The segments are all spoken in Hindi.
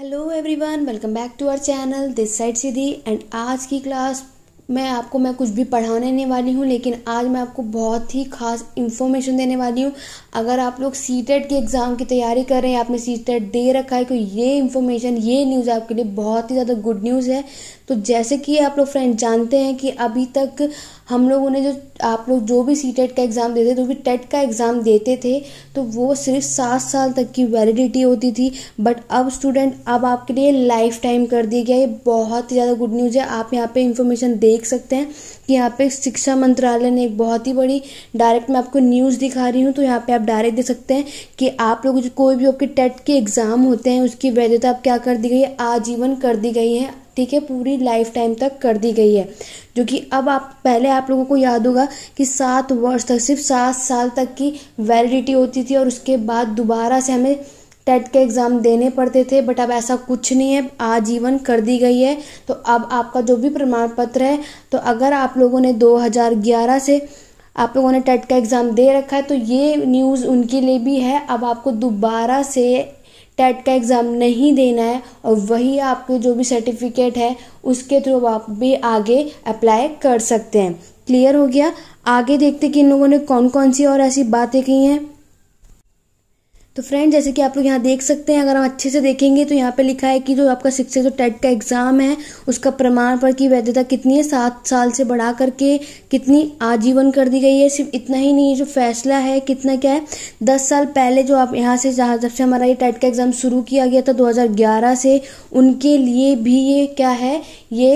hello everyone welcome back to our channel this side Siddhi and आज की क्लास में आपको मैं कुछ भी पढ़ाने नहीं वाली हूँ लेकिन आज मैं आपको बहुत ही खास इन्फॉर्मेशन देने वाली हूँ अगर आप लोग सी टेट के एग्ज़ाम की तैयारी कर रहे हैं आपने सी टेट e दे रखा है तो ये इन्फॉर्मेशन ये न्यूज़ आपके लिए बहुत ही ज़्यादा गुड न्यूज़ है तो जैसे कि आप लोग फ्रेंड जानते हैं कि अभी तक हम लोग उन्हें जो आप लोग जो भी सी टेट e का एग्ज़ाम देते जो भी टेट e का एग्ज़ाम देते थे तो वो सिर्फ सात साल तक की वैलिडिटी होती थी बट अब स्टूडेंट अब आपके लिए लाइफ टाइम कर दिया गया ये बहुत ही ज़्यादा गुड न्यूज़ है आप यहाँ पे इंफॉर्मेशन देख सकते हैं कि यहाँ पे शिक्षा मंत्रालय ने एक बहुत ही बड़ी डायरेक्ट मैं आपको न्यूज़ दिखा रही हूँ तो यहाँ पे आप डायरेक्ट देख सकते हैं कि आप लोग कोई भी आपके टेट e के एग्ज़ाम होते हैं उसकी वैधता आप क्या कर दी गई है आजीवन कर दी गई है ठीक है पूरी लाइफ टाइम तक कर दी गई है जो कि अब आप पहले आप लोगों को याद होगा कि सात वर्ष तक सिर्फ सात साल तक की वैलिडिटी होती थी और उसके बाद दोबारा से हमें टेट के एग्ज़ाम देने पड़ते थे बट अब ऐसा कुछ नहीं है आजीवन कर दी गई है तो अब आपका जो भी प्रमाण पत्र है तो अगर आप लोगों ने 2011 से आप लोगों ने टेट का एग्ज़ाम दे रखा है तो ये न्यूज़ उनके लिए भी है अब आपको दोबारा से टेट का एग्ज़ाम नहीं देना है और वही आपके जो भी सर्टिफिकेट है उसके थ्रू आप भी आगे अप्लाई कर सकते हैं क्लियर हो गया आगे देखते कि इन लोगों ने कौन कौन सी और ऐसी बातें की हैं तो फ्रेंड जैसे कि आप लोग यहाँ देख सकते हैं अगर हम अच्छे से देखेंगे तो यहाँ पे लिखा है कि जो आपका सिक्स जो टेट का एग्ज़ाम है उसका प्रमाण पत्र की वैधता कितनी है सात साल से बढ़ा करके कितनी आजीवन कर दी गई है सिर्फ इतना ही नहीं जो फैसला है कितना क्या है दस साल पहले जो आप यहाँ से जहाँ जब से हमारा ये टेट का एग्ज़ाम शुरू किया गया था दो से उनके लिए भी ये क्या है ये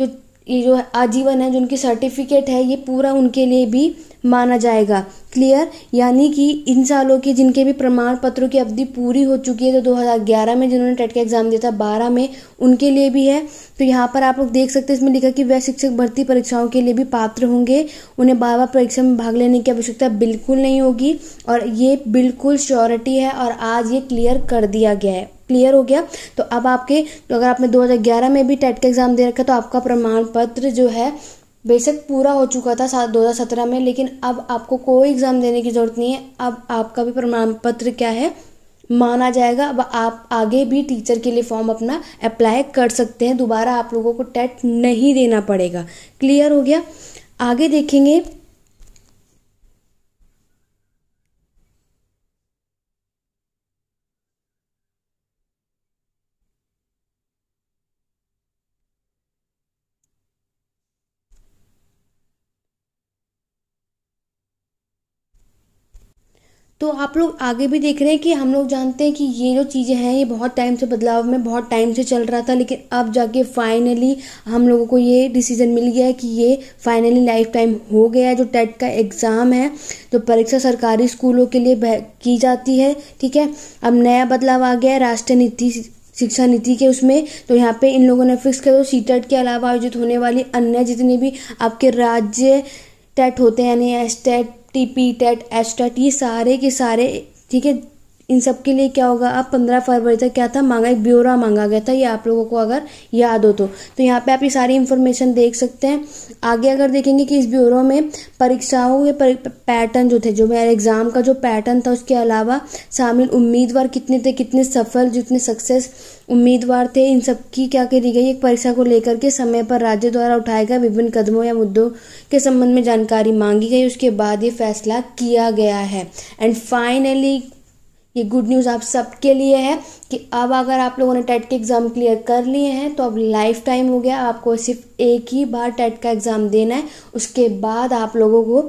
जो ये जो आजीवन है जो उनकी सर्टिफिकेट है ये पूरा उनके लिए भी माना जाएगा क्लियर यानी कि इन सालों के जिनके भी प्रमाण पत्रों की अवधि पूरी हो चुकी है तो 2011 में जिन्होंने टेट का एग्जाम दिया था 12 में उनके लिए भी है तो यहाँ पर आप लोग देख सकते हैं इसमें लिखा कि वह शिक्षक भर्ती परीक्षाओं के लिए भी पात्र होंगे उन्हें बार बार परीक्षा में भाग लेने की आवश्यकता बिल्कुल नहीं होगी और ये बिल्कुल श्योरिटी है और आज ये क्लियर कर दिया गया है क्लियर हो गया तो अब आपके तो अगर आपने 2011 में भी टेट का एग्ज़ाम दे रखा तो आपका प्रमाण पत्र जो है बेशक पूरा हो चुका था दो हज़ार सत्रह में लेकिन अब आपको कोई एग्ज़ाम देने की ज़रूरत नहीं है अब आपका भी प्रमाण पत्र क्या है माना जाएगा अब आप आगे भी टीचर के लिए फॉर्म अपना अप्लाई कर सकते हैं दोबारा आप लोगों को टेट नहीं देना पड़ेगा क्लियर हो गया आगे देखेंगे तो आप लोग आगे भी देख रहे हैं कि हम लोग जानते हैं कि ये जो चीज़ें हैं ये बहुत टाइम से बदलाव में बहुत टाइम से चल रहा था लेकिन अब जाके फाइनली हम लोगों को ये डिसीजन मिल गया है कि ये फाइनली लाइफ टाइम हो गया है जो टेट का एग्ज़ाम है जो परीक्षा सरकारी स्कूलों के लिए की जाती है ठीक है अब नया बदलाव आ गया है राष्ट्रीय नीति शिक्षा नीति के उसमें तो यहाँ पर इन लोगों ने फिक्स किया दो तो सी e के अलावा आयोजित होने वाली अन्य जितने भी आपके राज्य टेट होते हैं यानी S TET T P TET H TET ये सारे के सारे ठीक है इन सब के लिए क्या होगा अब पंद्रह फरवरी तक क्या था मांगा एक ब्यौरा मांगा गया था ये आप लोगों को अगर याद हो तो तो यहाँ पे आप ये सारी इन्फॉर्मेशन देख सकते हैं आगे अगर देखेंगे कि इस ब्यूरो में परीक्षाओं के पैटर्न जो थे जो मेरे एग्जाम का जो पैटर्न था उसके अलावा शामिल उम्मीदवार कितने थे कितने सफल जितने सक्सेस उम्मीदवार थे इन सब की क्या करी गई एक परीक्षा को लेकर के समय पर राज्य द्वारा उठाए गए विभिन्न कदमों या मुद्दों के संबंध में जानकारी मांगी गई उसके बाद ये फैसला किया गया है एंड फाइनली ये गुड न्यूज़ आप सबके लिए है कि अब अगर आप लोगों ने टेट के एग्ज़ाम क्लियर कर लिए हैं तो अब लाइफ टाइम हो गया आपको सिर्फ एक ही बार टेट का एग्ज़ाम देना है उसके बाद आप लोगों को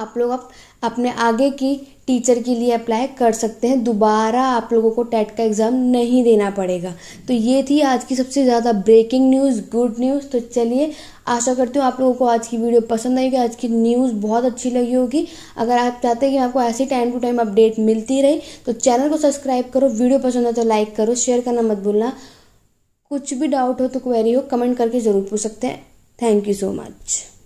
आप लोग अब अपने आगे की टीचर के लिए अप्लाई कर सकते हैं दोबारा आप लोगों को टेट का एग्ज़ाम नहीं देना पड़ेगा तो ये थी आज की सबसे ज़्यादा ब्रेकिंग न्यूज़ गुड न्यूज़ तो चलिए आशा करती हूँ आप लोगों को आज की वीडियो पसंद आएगी आज की न्यूज़ बहुत अच्छी लगी होगी अगर आप चाहते हैं कि आपको ऐसे टाइम टू टाइम अपडेट मिलती रही तो चैनल को सब्सक्राइब करो वीडियो पसंद है तो लाइक करो शेयर करना मत भूलना कुछ भी डाउट हो तो क्वेरी हो कमेंट करके ज़रूर पूछ सकते हैं थैंक यू सो मच